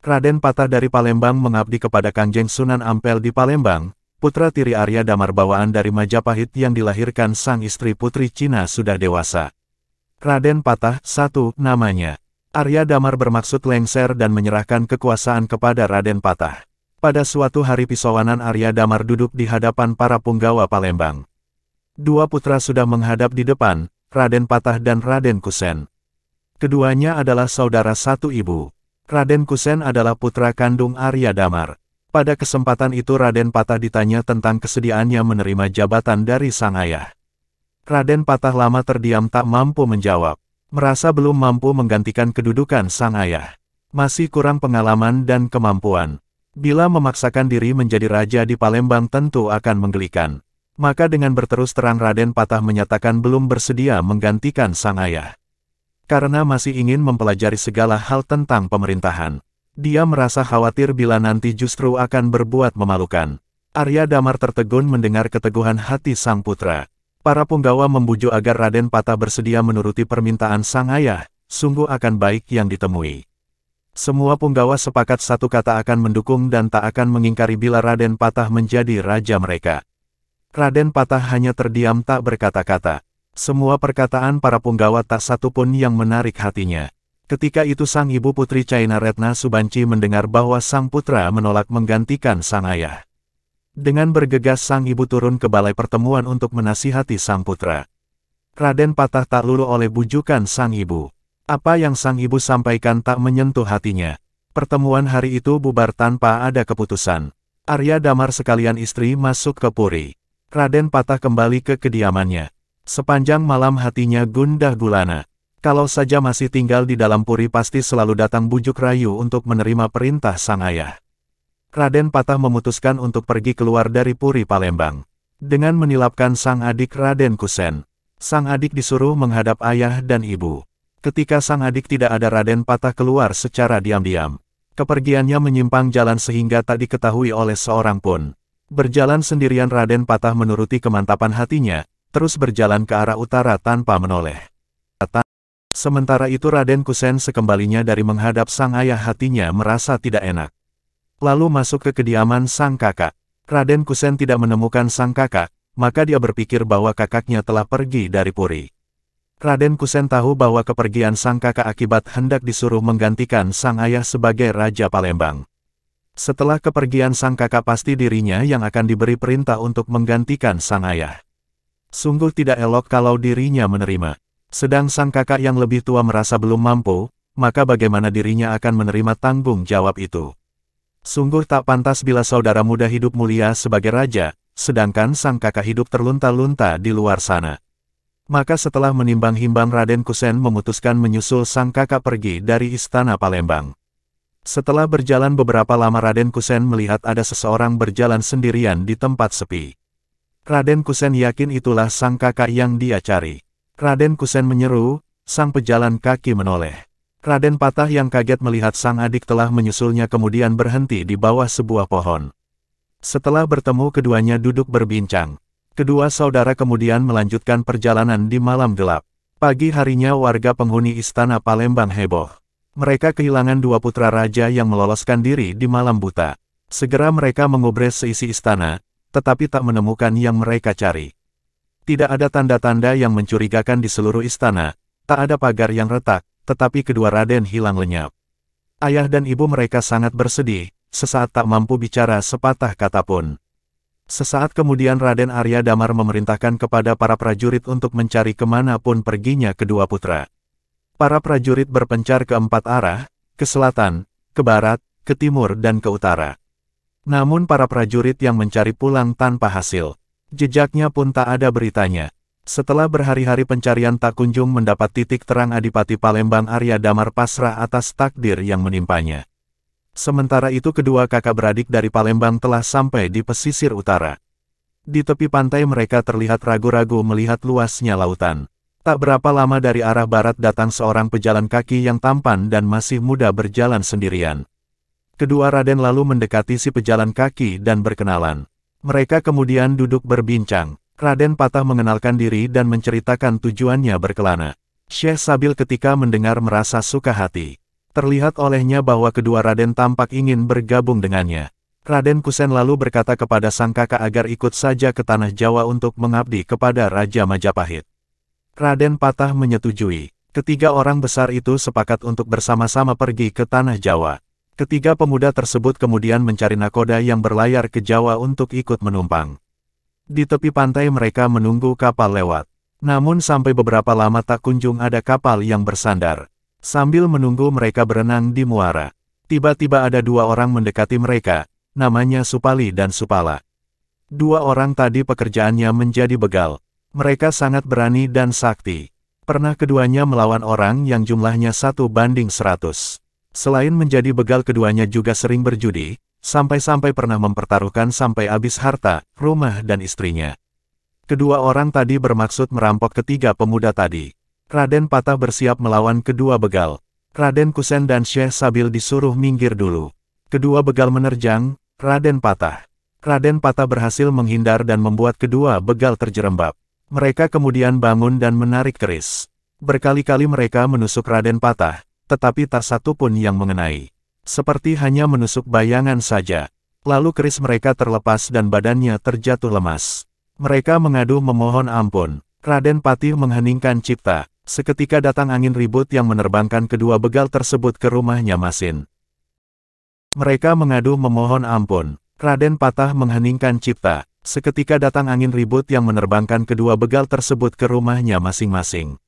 Raden Patah dari Palembang mengabdi kepada Kangjeng Sunan Ampel di Palembang, putra tiri Arya Damar bawaan dari Majapahit yang dilahirkan sang istri putri Cina sudah dewasa. Raden Patah, satu, namanya. Arya Damar bermaksud lengser dan menyerahkan kekuasaan kepada Raden Patah. Pada suatu hari pisauanan Arya Damar duduk di hadapan para punggawa Palembang. Dua putra sudah menghadap di depan, Raden Patah dan Raden Kusen. Keduanya adalah saudara satu ibu. Raden Kusen adalah putra kandung Arya Damar. Pada kesempatan itu Raden Patah ditanya tentang kesediaannya menerima jabatan dari sang ayah. Raden Patah lama terdiam tak mampu menjawab. Merasa belum mampu menggantikan kedudukan sang ayah. Masih kurang pengalaman dan kemampuan. Bila memaksakan diri menjadi raja di Palembang tentu akan menggelikan. Maka dengan berterus terang Raden Patah menyatakan belum bersedia menggantikan sang ayah karena masih ingin mempelajari segala hal tentang pemerintahan. Dia merasa khawatir bila nanti justru akan berbuat memalukan. Arya Damar tertegun mendengar keteguhan hati sang putra. Para punggawa membujuk agar Raden Patah bersedia menuruti permintaan sang ayah, sungguh akan baik yang ditemui. Semua punggawa sepakat satu kata akan mendukung dan tak akan mengingkari bila Raden Patah menjadi raja mereka. Raden Patah hanya terdiam tak berkata-kata. Semua perkataan para punggawa tak satu pun yang menarik hatinya. Ketika itu sang ibu putri China Retna Subanci mendengar bahwa sang putra menolak menggantikan sang ayah. Dengan bergegas sang ibu turun ke balai pertemuan untuk menasihati sang putra. Raden patah tak lulu oleh bujukan sang ibu. Apa yang sang ibu sampaikan tak menyentuh hatinya. Pertemuan hari itu bubar tanpa ada keputusan. Arya Damar sekalian istri masuk ke Puri. Raden patah kembali ke kediamannya. Sepanjang malam hatinya gundah gulana. Kalau saja masih tinggal di dalam puri pasti selalu datang bujuk rayu untuk menerima perintah sang ayah. Raden Patah memutuskan untuk pergi keluar dari puri Palembang. Dengan menilapkan sang adik Raden Kusen, sang adik disuruh menghadap ayah dan ibu. Ketika sang adik tidak ada Raden Patah keluar secara diam-diam. Kepergiannya menyimpang jalan sehingga tak diketahui oleh seorang pun. Berjalan sendirian Raden Patah menuruti kemantapan hatinya, terus berjalan ke arah utara tanpa menoleh. Sementara itu Raden Kusen sekembalinya dari menghadap sang ayah hatinya merasa tidak enak. Lalu masuk ke kediaman sang kakak. Raden Kusen tidak menemukan sang kakak, maka dia berpikir bahwa kakaknya telah pergi dari Puri. Raden Kusen tahu bahwa kepergian sang kakak akibat hendak disuruh menggantikan sang ayah sebagai Raja Palembang. Setelah kepergian sang kakak pasti dirinya yang akan diberi perintah untuk menggantikan sang ayah. Sungguh tidak elok kalau dirinya menerima. Sedang sang kakak yang lebih tua merasa belum mampu, maka bagaimana dirinya akan menerima tanggung jawab itu? Sungguh tak pantas bila saudara muda hidup mulia sebagai raja, sedangkan sang kakak hidup terlunta-lunta di luar sana. Maka setelah menimbang-himbang Raden Kusen memutuskan menyusul sang kakak pergi dari istana Palembang. Setelah berjalan beberapa lama Raden Kusen melihat ada seseorang berjalan sendirian di tempat sepi. Raden Kusen yakin itulah sang kakak yang dia cari. Raden Kusen menyeru, sang pejalan kaki menoleh. Raden Patah yang kaget melihat sang adik telah menyusulnya kemudian berhenti di bawah sebuah pohon. Setelah bertemu keduanya duduk berbincang. Kedua saudara kemudian melanjutkan perjalanan di malam gelap. Pagi harinya warga penghuni istana Palembang heboh. Mereka kehilangan dua putra raja yang meloloskan diri di malam buta. Segera mereka mengobres seisi istana, tetapi tak menemukan yang mereka cari. Tidak ada tanda-tanda yang mencurigakan di seluruh istana, tak ada pagar yang retak, tetapi kedua Raden hilang lenyap. Ayah dan ibu mereka sangat bersedih, sesaat tak mampu bicara sepatah kata pun. Sesaat kemudian Raden Arya Damar memerintahkan kepada para prajurit untuk mencari kemana pun perginya kedua putra. Para prajurit berpencar ke empat arah, ke selatan, ke barat, ke timur dan ke utara. Namun para prajurit yang mencari pulang tanpa hasil. Jejaknya pun tak ada beritanya. Setelah berhari-hari pencarian tak kunjung mendapat titik terang Adipati Palembang Arya Damar pasrah atas takdir yang menimpanya. Sementara itu kedua kakak beradik dari Palembang telah sampai di pesisir utara. Di tepi pantai mereka terlihat ragu-ragu melihat luasnya lautan. Tak berapa lama dari arah barat datang seorang pejalan kaki yang tampan dan masih muda berjalan sendirian. Kedua Raden lalu mendekati si pejalan kaki dan berkenalan. Mereka kemudian duduk berbincang. Raden patah mengenalkan diri dan menceritakan tujuannya berkelana. Syekh Sabil ketika mendengar merasa suka hati. Terlihat olehnya bahwa kedua Raden tampak ingin bergabung dengannya. Raden Kusen lalu berkata kepada sang kakak agar ikut saja ke Tanah Jawa untuk mengabdi kepada Raja Majapahit. Raden Patah menyetujui. Ketiga orang besar itu sepakat untuk bersama-sama pergi ke Tanah Jawa. Ketiga pemuda tersebut kemudian mencari nakoda yang berlayar ke Jawa untuk ikut menumpang. Di tepi pantai mereka menunggu kapal lewat. Namun sampai beberapa lama tak kunjung ada kapal yang bersandar. Sambil menunggu mereka berenang di muara. Tiba-tiba ada dua orang mendekati mereka, namanya Supali dan Supala. Dua orang tadi pekerjaannya menjadi begal. Mereka sangat berani dan sakti. Pernah keduanya melawan orang yang jumlahnya satu banding seratus. Selain menjadi begal keduanya juga sering berjudi, sampai-sampai pernah mempertaruhkan sampai habis harta, rumah dan istrinya. Kedua orang tadi bermaksud merampok ketiga pemuda tadi. Raden Patah bersiap melawan kedua begal. Raden Kusen dan Syekh Sabil disuruh minggir dulu. Kedua begal menerjang, Raden Patah. Raden Patah berhasil menghindar dan membuat kedua begal terjerembab. Mereka kemudian bangun dan menarik keris. Berkali-kali mereka menusuk Raden Patah, tetapi tak satu pun yang mengenai. Seperti hanya menusuk bayangan saja. Lalu keris mereka terlepas dan badannya terjatuh lemas. Mereka mengadu memohon ampun. Raden Patih mengheningkan cipta. Seketika datang angin ribut yang menerbangkan kedua begal tersebut ke rumahnya Masin. Mereka mengadu memohon ampun. Raden Patah mengheningkan cipta. Seketika datang angin ribut yang menerbangkan kedua begal tersebut ke rumahnya masing-masing.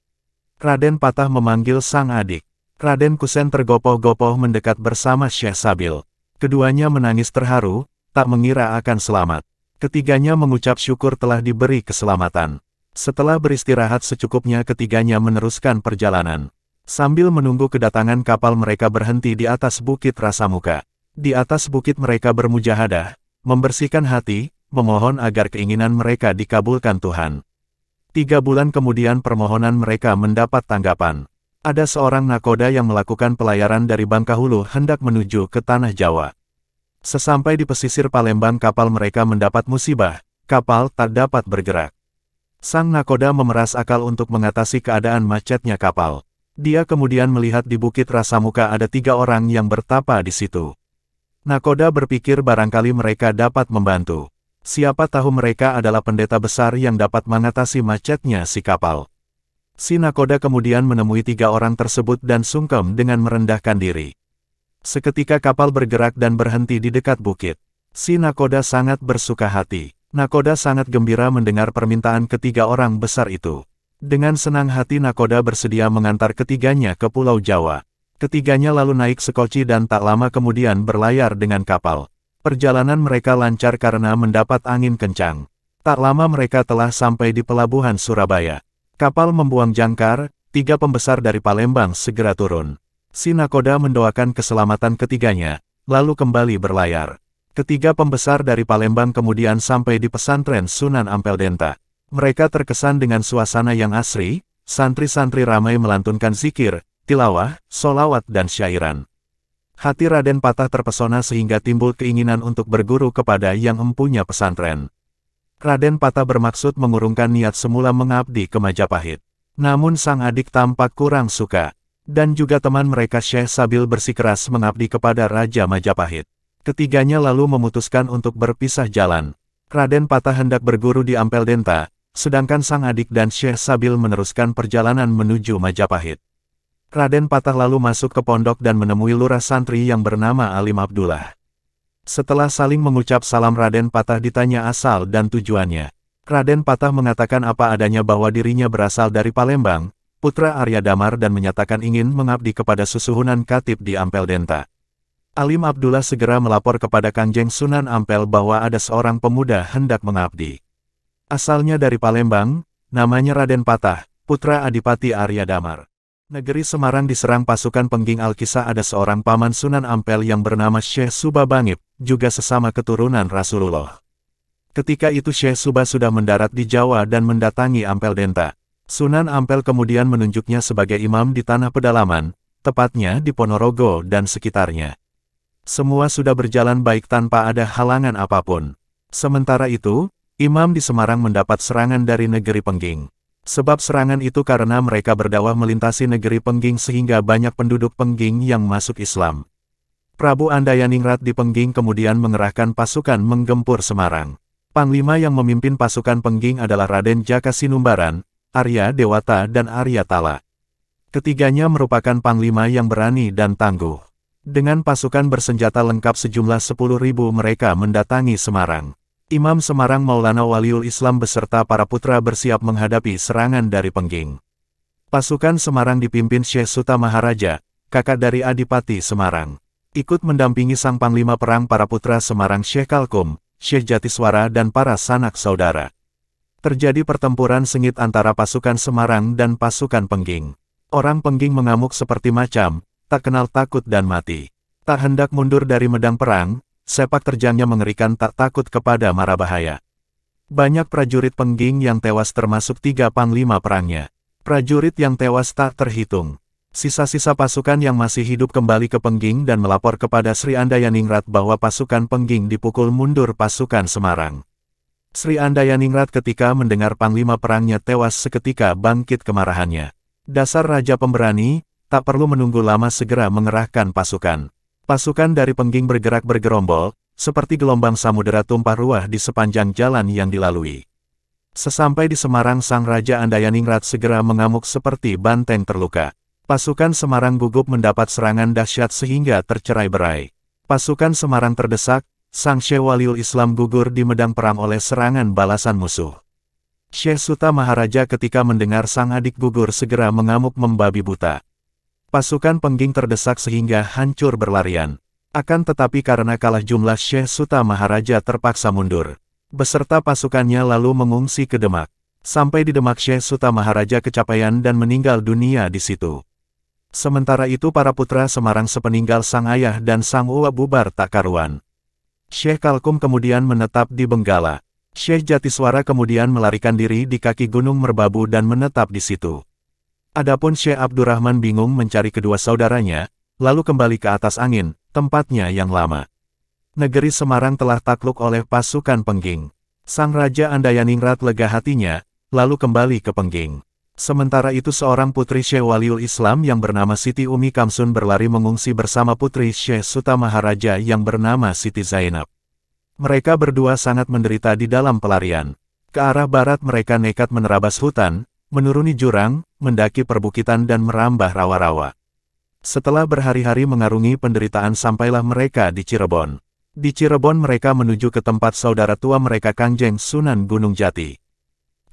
Raden Patah memanggil sang adik. Raden Kusen tergopoh-gopoh mendekat bersama Syekh Sabil. Keduanya menangis terharu, tak mengira akan selamat. Ketiganya mengucap syukur telah diberi keselamatan. Setelah beristirahat secukupnya ketiganya meneruskan perjalanan. Sambil menunggu kedatangan kapal mereka berhenti di atas bukit rasa muka. Di atas bukit mereka bermujahadah, membersihkan hati, memohon agar keinginan mereka dikabulkan Tuhan. Tiga bulan kemudian permohonan mereka mendapat tanggapan. Ada seorang nakoda yang melakukan pelayaran dari Bangkahulu hendak menuju ke Tanah Jawa. Sesampai di pesisir Palembang kapal mereka mendapat musibah, kapal tak dapat bergerak. Sang nakoda memeras akal untuk mengatasi keadaan macetnya kapal. Dia kemudian melihat di Bukit rasa muka ada tiga orang yang bertapa di situ. Nakoda berpikir barangkali mereka dapat membantu. Siapa tahu mereka adalah pendeta besar yang dapat mengatasi macetnya si kapal. Sinakoda kemudian menemui tiga orang tersebut dan sungkem dengan merendahkan diri. Seketika kapal bergerak dan berhenti di dekat bukit. Sinakoda sangat bersuka hati. Nakoda sangat gembira mendengar permintaan ketiga orang besar itu. Dengan senang hati Nakoda bersedia mengantar ketiganya ke Pulau Jawa. Ketiganya lalu naik sekoci dan tak lama kemudian berlayar dengan kapal. Perjalanan mereka lancar karena mendapat angin kencang. Tak lama mereka telah sampai di pelabuhan Surabaya. Kapal membuang jangkar, tiga pembesar dari Palembang segera turun. Sinakoda mendoakan keselamatan ketiganya, lalu kembali berlayar. Ketiga pembesar dari Palembang kemudian sampai di pesantren Sunan Ampel Denta. Mereka terkesan dengan suasana yang asri, santri-santri ramai melantunkan zikir, tilawah, solawat dan syairan. Hati Raden Patah terpesona sehingga timbul keinginan untuk berguru kepada yang empunya pesantren. Raden Pata bermaksud mengurungkan niat semula mengabdi ke Majapahit. Namun sang adik tampak kurang suka. Dan juga teman mereka Syekh Sabil bersikeras mengabdi kepada Raja Majapahit. Ketiganya lalu memutuskan untuk berpisah jalan. Raden Pata hendak berguru di Ampel Denta, sedangkan sang adik dan Syekh Sabil meneruskan perjalanan menuju Majapahit. Raden Patah lalu masuk ke pondok dan menemui lurah santri yang bernama Alim Abdullah. Setelah saling mengucap salam Raden Patah ditanya asal dan tujuannya. Raden Patah mengatakan apa adanya bahwa dirinya berasal dari Palembang, putra Arya Damar dan menyatakan ingin mengabdi kepada susuhunan Katib di Ampel Denta. Alim Abdullah segera melapor kepada Kanjeng Sunan Ampel bahwa ada seorang pemuda hendak mengabdi. Asalnya dari Palembang, namanya Raden Patah, putra Adipati Arya Damar. Negeri Semarang diserang pasukan pengging Alkisah ada seorang paman Sunan Ampel yang bernama Syekh Suba Bangib, juga sesama keturunan Rasulullah. Ketika itu Syekh Suba sudah mendarat di Jawa dan mendatangi Ampel Denta. Sunan Ampel kemudian menunjuknya sebagai imam di tanah pedalaman, tepatnya di Ponorogo dan sekitarnya. Semua sudah berjalan baik tanpa ada halangan apapun. Sementara itu, imam di Semarang mendapat serangan dari negeri pengging. Sebab serangan itu karena mereka berdakwah melintasi negeri Pengging sehingga banyak penduduk Pengging yang masuk Islam. Prabu Andayaningrat di Pengging kemudian mengerahkan pasukan menggempur Semarang. Panglima yang memimpin pasukan Pengging adalah Raden Jaka Sinumbaran, Arya Dewata dan Arya Tala. Ketiganya merupakan panglima yang berani dan tangguh. Dengan pasukan bersenjata lengkap sejumlah 10.000 mereka mendatangi Semarang. Imam Semarang Maulana Waliul Islam beserta para putra bersiap menghadapi serangan dari Pengging. Pasukan Semarang dipimpin Syekh Suta Maharaja, kakak dari Adipati Semarang. Ikut mendampingi sang panglima perang para putra Semarang Syekh Kalkum, Syekh Jatiswara dan para sanak saudara. Terjadi pertempuran sengit antara pasukan Semarang dan pasukan Pengging. Orang Pengging mengamuk seperti macam, tak kenal takut dan mati. Tak hendak mundur dari medang perang, Sepak terjangnya mengerikan tak takut kepada mara bahaya. Banyak prajurit pengging yang tewas termasuk tiga panglima perangnya. Prajurit yang tewas tak terhitung. Sisa-sisa pasukan yang masih hidup kembali ke Pengging dan melapor kepada Sri Andayaningrat bahwa pasukan Pengging dipukul mundur pasukan Semarang. Sri Andayaningrat ketika mendengar panglima perangnya tewas seketika bangkit kemarahannya. Dasar Raja Pemberani, tak perlu menunggu lama segera mengerahkan pasukan. Pasukan dari pengging bergerak bergerombol, seperti gelombang samudera tumpah ruah di sepanjang jalan yang dilalui. Sesampai di Semarang Sang Raja Andayaningrat segera mengamuk seperti banteng terluka. Pasukan Semarang gugup mendapat serangan dahsyat sehingga tercerai-berai. Pasukan Semarang terdesak, Sang Syekh Waliul Islam gugur di medang perang oleh serangan balasan musuh. Syekh Suta Maharaja ketika mendengar sang adik gugur segera mengamuk membabi buta. Pasukan Pengging terdesak sehingga hancur berlarian. Akan tetapi karena kalah jumlah Syekh Suta Maharaja terpaksa mundur. Beserta pasukannya lalu mengungsi ke Demak. Sampai di Demak Syekh Suta Maharaja kecapaian dan meninggal dunia di situ. Sementara itu para putra Semarang sepeninggal sang ayah dan sang uwa bubar tak karuan. Syekh Kalkum kemudian menetap di Benggala. Syekh Jatiswara kemudian melarikan diri di kaki Gunung Merbabu dan menetap di situ. Adapun Syekh Abdurrahman bingung mencari kedua saudaranya, lalu kembali ke atas angin, tempatnya yang lama. Negeri Semarang telah takluk oleh pasukan Pengging. Sang Raja Andayaningrat lega hatinya, lalu kembali ke Pengging. Sementara itu seorang putri Syekh Waliul Islam yang bernama Siti Umi Kamsun berlari mengungsi bersama putri Syekh Suta Maharaja yang bernama Siti Zainab. Mereka berdua sangat menderita di dalam pelarian. Ke arah barat mereka nekat menerabas hutan, menuruni jurang, mendaki perbukitan dan merambah rawa-rawa. Setelah berhari-hari mengarungi penderitaan sampailah mereka di Cirebon. Di Cirebon mereka menuju ke tempat saudara tua mereka Kangjeng Sunan Gunung Jati.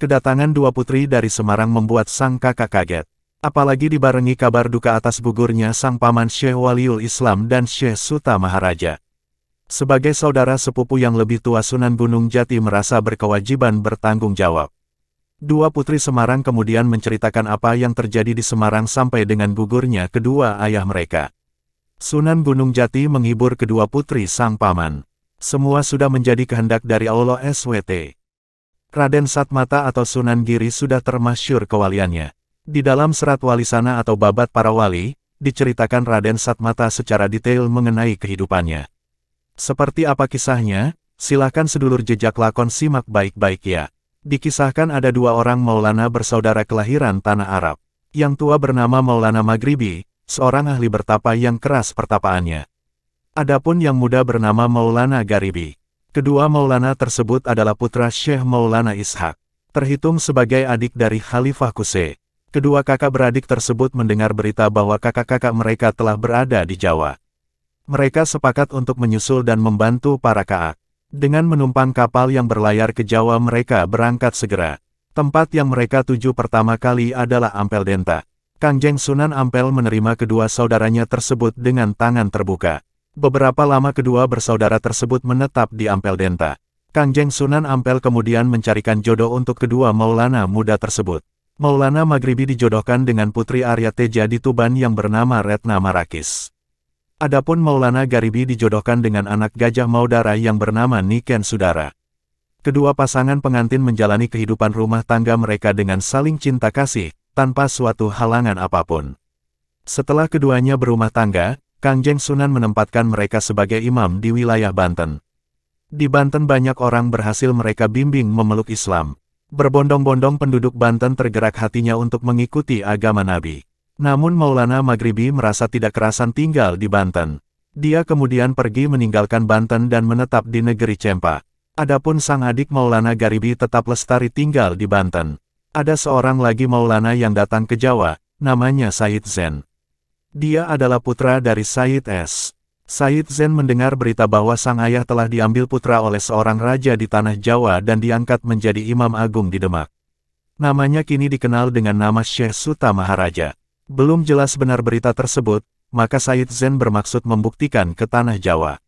Kedatangan dua putri dari Semarang membuat sang kakak kaget. Apalagi dibarengi kabar duka atas gugurnya sang paman Syekh Waliul Islam dan Syekh Suta Maharaja. Sebagai saudara sepupu yang lebih tua Sunan Gunung Jati merasa berkewajiban bertanggung jawab. Dua putri Semarang kemudian menceritakan apa yang terjadi di Semarang sampai dengan gugurnya kedua ayah mereka. Sunan Gunung Jati menghibur kedua putri sang paman. Semua sudah menjadi kehendak dari Allah SWT. Raden Satmata atau Sunan Giri sudah termasyur kewaliannya. Di dalam serat walisana atau babat para wali, diceritakan Raden Satmata secara detail mengenai kehidupannya. Seperti apa kisahnya, silakan sedulur jejak lakon simak baik-baik ya. Dikisahkan ada dua orang Maulana bersaudara kelahiran tanah Arab. Yang tua bernama Maulana Maghribi, seorang ahli bertapa yang keras pertapaannya. Adapun yang muda bernama Maulana Garibi. Kedua Maulana tersebut adalah putra Syekh Maulana Ishak, terhitung sebagai adik dari Khalifah Kuse. Kedua kakak beradik tersebut mendengar berita bahwa kakak-kakak mereka telah berada di Jawa. Mereka sepakat untuk menyusul dan membantu para kaak. Dengan menumpang kapal yang berlayar ke Jawa mereka berangkat segera. Tempat yang mereka tuju pertama kali adalah Ampel Denta. Kangjeng Sunan Ampel menerima kedua saudaranya tersebut dengan tangan terbuka. Beberapa lama kedua bersaudara tersebut menetap di Ampel Denta. Kangjeng Sunan Ampel kemudian mencarikan jodoh untuk kedua Maulana muda tersebut. Maulana Maghribi dijodohkan dengan putri Arya Teja di Tuban yang bernama Retna Marakis. Adapun Maulana Garibi dijodohkan dengan anak gajah Maudara yang bernama Niken Sudara. Kedua pasangan pengantin menjalani kehidupan rumah tangga mereka dengan saling cinta kasih, tanpa suatu halangan apapun. Setelah keduanya berumah tangga, Kang Jeng Sunan menempatkan mereka sebagai imam di wilayah Banten. Di Banten banyak orang berhasil mereka bimbing memeluk Islam. Berbondong-bondong penduduk Banten tergerak hatinya untuk mengikuti agama Nabi. Namun Maulana Maghribi merasa tidak kerasan tinggal di Banten. Dia kemudian pergi meninggalkan Banten dan menetap di negeri Cempa. Adapun sang adik Maulana Garibi tetap lestari tinggal di Banten. Ada seorang lagi Maulana yang datang ke Jawa, namanya Said Zen. Dia adalah putra dari Said S. Said Zen mendengar berita bahwa sang ayah telah diambil putra oleh seorang raja di tanah Jawa dan diangkat menjadi imam agung di Demak. Namanya kini dikenal dengan nama Syekh Suta Maharaja. Belum jelas benar berita tersebut, maka Said Zen bermaksud membuktikan ke Tanah Jawa.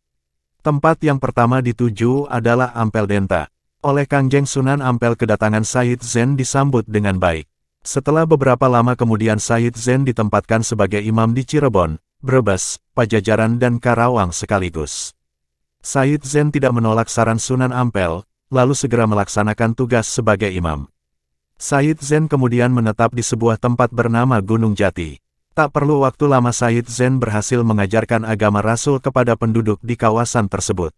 Tempat yang pertama dituju adalah Ampel Denta. Oleh Kangjeng Sunan Ampel kedatangan Said Zen disambut dengan baik. Setelah beberapa lama kemudian Said Zen ditempatkan sebagai imam di Cirebon, Brebes, Pajajaran dan Karawang sekaligus. Said Zen tidak menolak saran Sunan Ampel, lalu segera melaksanakan tugas sebagai imam. Said Zen kemudian menetap di sebuah tempat bernama Gunung Jati. Tak perlu waktu lama Said Zen berhasil mengajarkan agama Rasul kepada penduduk di kawasan tersebut.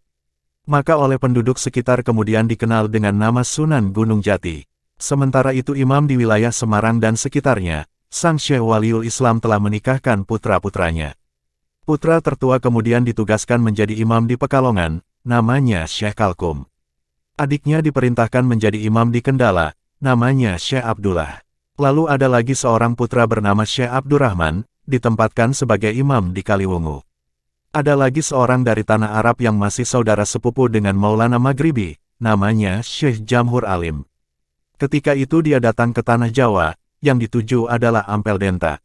Maka oleh penduduk sekitar kemudian dikenal dengan nama Sunan Gunung Jati. Sementara itu imam di wilayah Semarang dan sekitarnya, Sang Syekh Waliul Islam telah menikahkan putra-putranya. Putra tertua kemudian ditugaskan menjadi imam di Pekalongan, namanya Syekh Kalkum. Adiknya diperintahkan menjadi imam di Kendala, Namanya Syekh Abdullah. Lalu ada lagi seorang putra bernama Syekh Abdurrahman, ditempatkan sebagai imam di Kaliwungu. Ada lagi seorang dari tanah Arab yang masih saudara sepupu dengan Maulana Maghribi, namanya Syekh Jamhur Alim. Ketika itu dia datang ke tanah Jawa, yang dituju adalah Ampel Denta.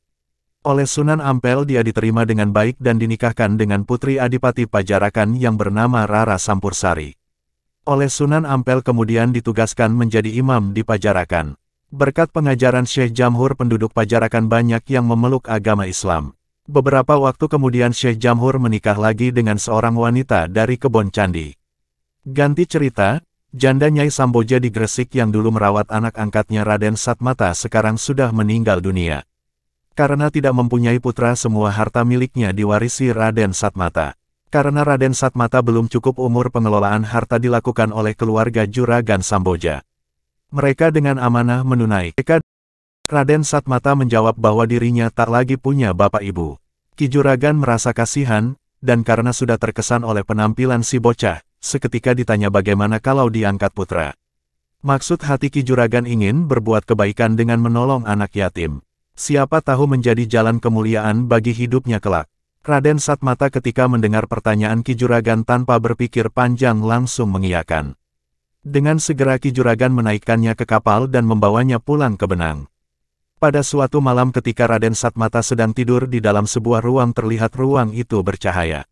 Oleh Sunan Ampel dia diterima dengan baik dan dinikahkan dengan putri Adipati Pajarakan yang bernama Rara Sampursari oleh Sunan Ampel kemudian ditugaskan menjadi imam di Pajarakan. Berkat pengajaran Syekh Jamhur penduduk Pajarakan banyak yang memeluk agama Islam. Beberapa waktu kemudian Syekh Jamhur menikah lagi dengan seorang wanita dari Kebon Candi. Ganti cerita, janda Nyai Samboja di Gresik yang dulu merawat anak angkatnya Raden Satmata sekarang sudah meninggal dunia. Karena tidak mempunyai putra semua harta miliknya diwarisi Raden Satmata. Karena Raden Satmata belum cukup umur pengelolaan harta dilakukan oleh keluarga Juragan Samboja. Mereka dengan amanah menunaikan. Raden Satmata menjawab bahwa dirinya tak lagi punya bapak ibu. Kijuragan merasa kasihan, dan karena sudah terkesan oleh penampilan si bocah, seketika ditanya bagaimana kalau diangkat putra. Maksud hati Kijuragan ingin berbuat kebaikan dengan menolong anak yatim. Siapa tahu menjadi jalan kemuliaan bagi hidupnya kelak. Raden Satmata ketika mendengar pertanyaan Kijuragan tanpa berpikir panjang langsung mengiyakan. Dengan segera Kijuragan menaikkannya ke kapal dan membawanya pulang ke Benang. Pada suatu malam ketika Raden Satmata sedang tidur di dalam sebuah ruang terlihat ruang itu bercahaya.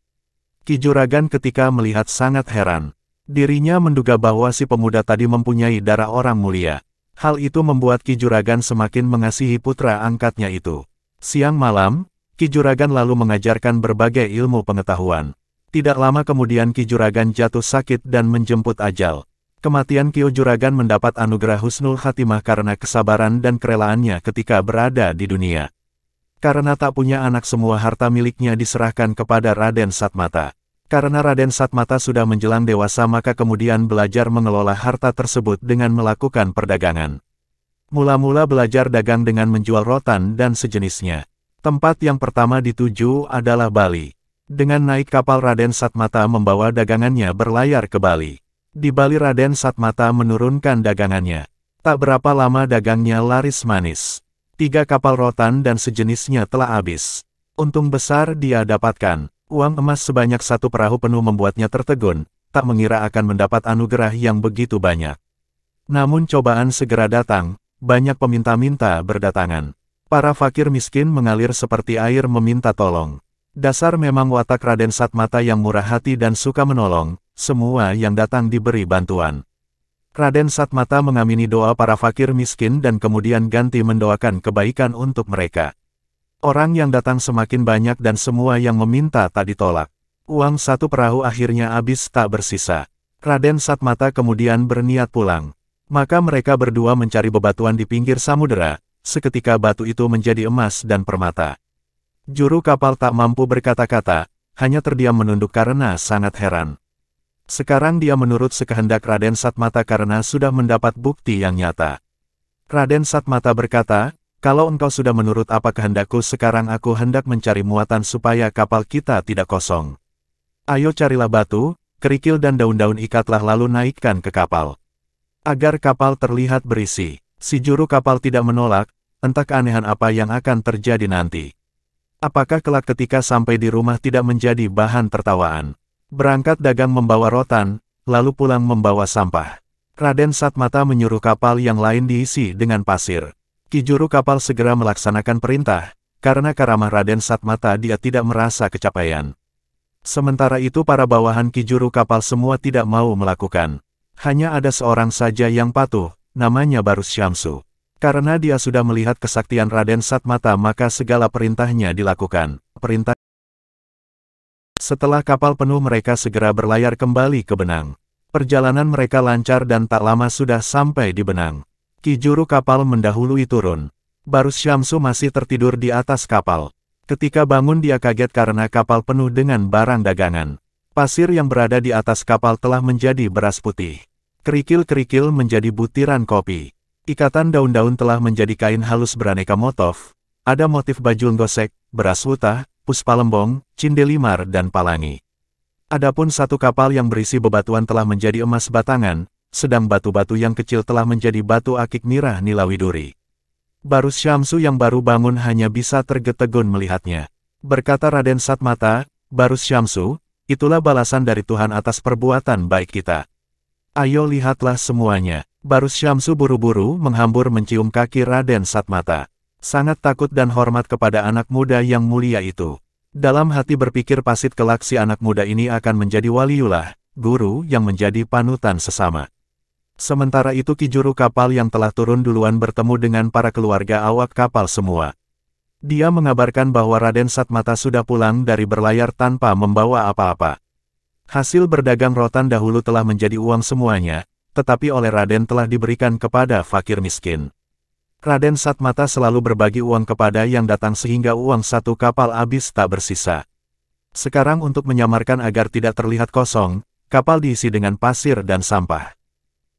Kijuragan ketika melihat sangat heran. Dirinya menduga bahwa si pemuda tadi mempunyai darah orang mulia. Hal itu membuat Kijuragan semakin mengasihi putra angkatnya itu. Siang malam, Kijuragan lalu mengajarkan berbagai ilmu pengetahuan. Tidak lama kemudian Kijuragan jatuh sakit dan menjemput ajal. Kematian Kio Juragan mendapat anugerah Husnul Khatimah karena kesabaran dan kerelaannya ketika berada di dunia. Karena tak punya anak semua harta miliknya diserahkan kepada Raden Satmata. Karena Raden Satmata sudah menjelang dewasa maka kemudian belajar mengelola harta tersebut dengan melakukan perdagangan. Mula-mula belajar dagang dengan menjual rotan dan sejenisnya. Tempat yang pertama dituju adalah Bali. Dengan naik kapal Raden Satmata membawa dagangannya berlayar ke Bali. Di Bali Raden Satmata menurunkan dagangannya. Tak berapa lama dagangnya laris manis. Tiga kapal rotan dan sejenisnya telah habis. Untung besar dia dapatkan. Uang emas sebanyak satu perahu penuh membuatnya tertegun, tak mengira akan mendapat anugerah yang begitu banyak. Namun cobaan segera datang, banyak peminta-minta berdatangan. Para fakir miskin mengalir seperti air meminta tolong. Dasar memang watak Raden Satmata yang murah hati dan suka menolong, semua yang datang diberi bantuan. Raden Satmata mengamini doa para fakir miskin dan kemudian ganti mendoakan kebaikan untuk mereka. Orang yang datang semakin banyak dan semua yang meminta tak ditolak. Uang satu perahu akhirnya habis tak bersisa. Raden Satmata kemudian berniat pulang. Maka mereka berdua mencari bebatuan di pinggir samudera, seketika batu itu menjadi emas dan permata. Juru kapal tak mampu berkata-kata, hanya terdiam menunduk karena sangat heran. Sekarang dia menurut sekehendak Raden Satmata karena sudah mendapat bukti yang nyata. Raden Satmata berkata, kalau engkau sudah menurut apa kehendakku sekarang aku hendak mencari muatan supaya kapal kita tidak kosong. Ayo carilah batu, kerikil dan daun-daun ikatlah lalu naikkan ke kapal. Agar kapal terlihat berisi. Si juru kapal tidak menolak, entah keanehan apa yang akan terjadi nanti. Apakah kelak ketika sampai di rumah tidak menjadi bahan tertawaan? Berangkat dagang membawa rotan, lalu pulang membawa sampah. Raden Satmata menyuruh kapal yang lain diisi dengan pasir. Kijuru kapal segera melaksanakan perintah, karena karamah Raden Satmata dia tidak merasa kecapaian. Sementara itu para bawahan Kijuru kapal semua tidak mau melakukan. Hanya ada seorang saja yang patuh, namanya Barus Syamsu. Karena dia sudah melihat kesaktian Raden Satmata maka segala perintahnya dilakukan. Perintah Setelah kapal penuh mereka segera berlayar kembali ke Benang. Perjalanan mereka lancar dan tak lama sudah sampai di Benang. Kijuru kapal mendahului turun. Baru Syamsu masih tertidur di atas kapal. Ketika bangun dia kaget karena kapal penuh dengan barang dagangan. Pasir yang berada di atas kapal telah menjadi beras putih. Kerikil-kerikil menjadi butiran kopi. Ikatan daun-daun telah menjadi kain halus beraneka motif, ada motif baju gosek, beras wutah, puspa lembong, cindelimar dan palangi. Adapun satu kapal yang berisi bebatuan telah menjadi emas batangan, sedang batu-batu yang kecil telah menjadi batu akik mirah duri. Baru Syamsu yang baru bangun hanya bisa tergetegun melihatnya. Berkata Raden Satmata, Baru Syamsu, itulah balasan dari Tuhan atas perbuatan baik kita. Ayo lihatlah semuanya. Baru Syamsu buru-buru menghambur mencium kaki Raden Satmata. Sangat takut dan hormat kepada anak muda yang mulia itu. Dalam hati berpikir pasit kelak si anak muda ini akan menjadi waliullah, guru yang menjadi panutan sesama. Sementara itu kijuru kapal yang telah turun duluan bertemu dengan para keluarga awak kapal semua. Dia mengabarkan bahwa Raden Satmata sudah pulang dari berlayar tanpa membawa apa-apa. Hasil berdagang rotan dahulu telah menjadi uang semuanya, tetapi oleh Raden telah diberikan kepada fakir miskin. Raden Satmata selalu berbagi uang kepada yang datang sehingga uang satu kapal habis tak bersisa. Sekarang untuk menyamarkan agar tidak terlihat kosong, kapal diisi dengan pasir dan sampah.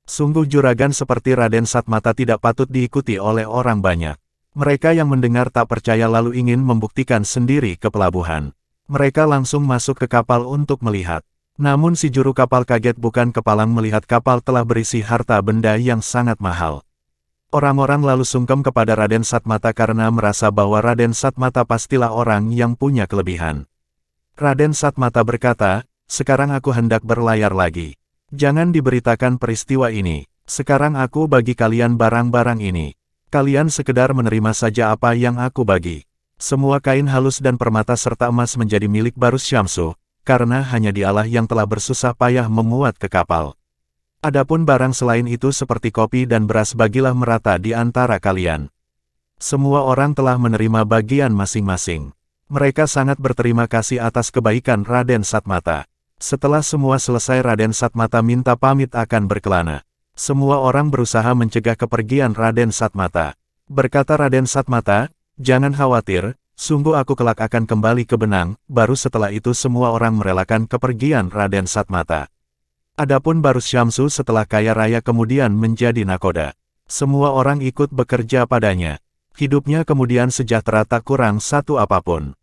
Sungguh juragan seperti Raden Satmata tidak patut diikuti oleh orang banyak. Mereka yang mendengar tak percaya lalu ingin membuktikan sendiri ke pelabuhan. Mereka langsung masuk ke kapal untuk melihat. Namun si juru kapal kaget bukan kepalang melihat kapal telah berisi harta benda yang sangat mahal. Orang-orang lalu sungkem kepada Raden Satmata karena merasa bahwa Raden Satmata pastilah orang yang punya kelebihan. Raden Satmata berkata, sekarang aku hendak berlayar lagi. Jangan diberitakan peristiwa ini. Sekarang aku bagi kalian barang-barang ini. Kalian sekedar menerima saja apa yang aku bagi. Semua kain halus dan permata serta emas menjadi milik Barus Syamsu, karena hanya dialah yang telah bersusah payah memuat ke kapal. Adapun barang selain itu seperti kopi dan beras bagilah merata di antara kalian. Semua orang telah menerima bagian masing-masing. Mereka sangat berterima kasih atas kebaikan Raden Satmata. Setelah semua selesai Raden Satmata minta pamit akan berkelana. Semua orang berusaha mencegah kepergian Raden Satmata. Berkata Raden Satmata, jangan khawatir, Sungguh aku kelak akan kembali ke Benang, baru setelah itu semua orang merelakan kepergian Raden Satmata. Adapun baru Syamsu setelah kaya raya kemudian menjadi nakoda. Semua orang ikut bekerja padanya. Hidupnya kemudian sejahtera tak kurang satu apapun.